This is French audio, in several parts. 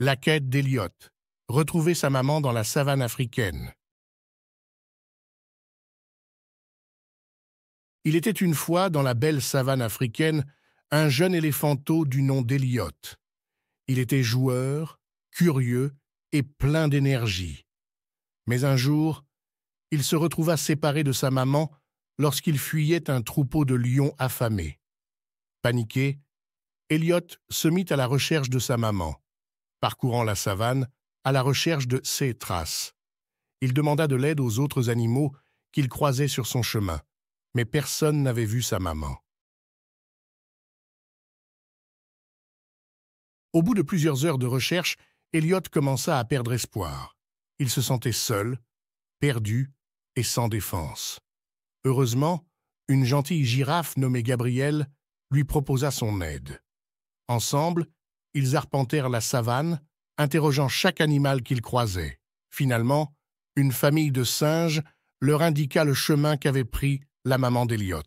La quête d'Eliot Retrouver sa maman dans la savane africaine. Il était une fois, dans la belle savane africaine, un jeune éléphanto du nom d'Eliot. Il était joueur, curieux et plein d'énergie. Mais un jour, il se retrouva séparé de sa maman lorsqu'il fuyait un troupeau de lions affamés. Paniqué, Elliot se mit à la recherche de sa maman parcourant la savane à la recherche de ses traces. Il demanda de l'aide aux autres animaux qu'il croisait sur son chemin, mais personne n'avait vu sa maman. Au bout de plusieurs heures de recherche, Elliot commença à perdre espoir. Il se sentait seul, perdu et sans défense. Heureusement, une gentille girafe nommée Gabrielle lui proposa son aide. Ensemble, ils arpentèrent la savane, interrogeant chaque animal qu'ils croisaient. Finalement, une famille de singes leur indiqua le chemin qu'avait pris la maman d'Eliot.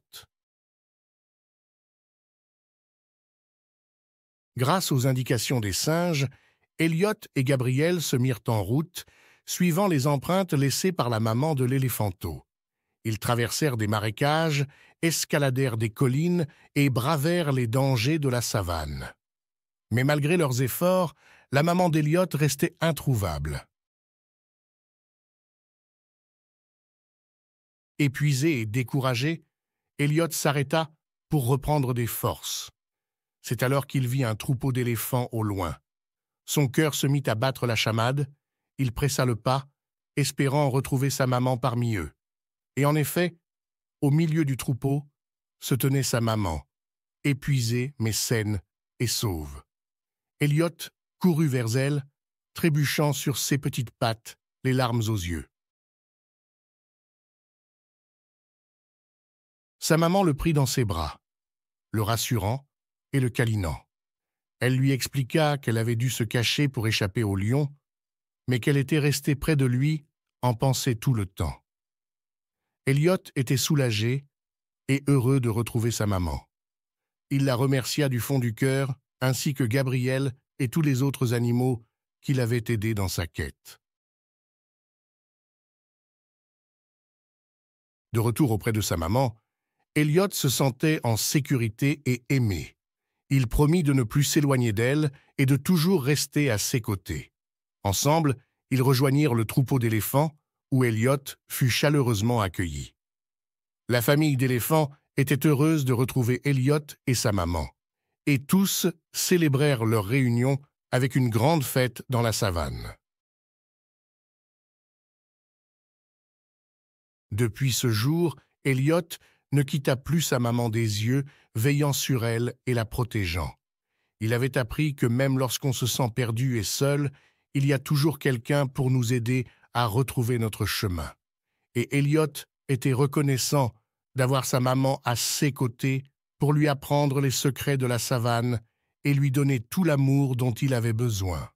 Grâce aux indications des singes, Elliot et Gabriel se mirent en route, suivant les empreintes laissées par la maman de l'Éléphanto. Ils traversèrent des marécages, escaladèrent des collines et bravèrent les dangers de la savane. Mais malgré leurs efforts, la maman d'Eliot restait introuvable. Épuisé et découragé, Elliot s'arrêta pour reprendre des forces. C'est alors qu'il vit un troupeau d'éléphants au loin. Son cœur se mit à battre la chamade, il pressa le pas, espérant retrouver sa maman parmi eux. Et en effet, au milieu du troupeau, se tenait sa maman, épuisée mais saine et sauve. Elliot courut vers elle, trébuchant sur ses petites pattes, les larmes aux yeux. Sa maman le prit dans ses bras, le rassurant et le câlinant. Elle lui expliqua qu'elle avait dû se cacher pour échapper au lion, mais qu'elle était restée près de lui, en pensée tout le temps. Elliot était soulagé et heureux de retrouver sa maman. Il la remercia du fond du cœur ainsi que Gabriel et tous les autres animaux qui l'avaient aidé dans sa quête. De retour auprès de sa maman, Elliot se sentait en sécurité et aimé. Il promit de ne plus s'éloigner d'elle et de toujours rester à ses côtés. Ensemble, ils rejoignirent le troupeau d'éléphants, où Elliot fut chaleureusement accueilli. La famille d'éléphants était heureuse de retrouver Elliot et sa maman et tous célébrèrent leur réunion avec une grande fête dans la savane. Depuis ce jour, Elliot ne quitta plus sa maman des yeux, veillant sur elle et la protégeant. Il avait appris que même lorsqu'on se sent perdu et seul, il y a toujours quelqu'un pour nous aider à retrouver notre chemin. Et Elliot était reconnaissant d'avoir sa maman à ses côtés pour lui apprendre les secrets de la savane et lui donner tout l'amour dont il avait besoin.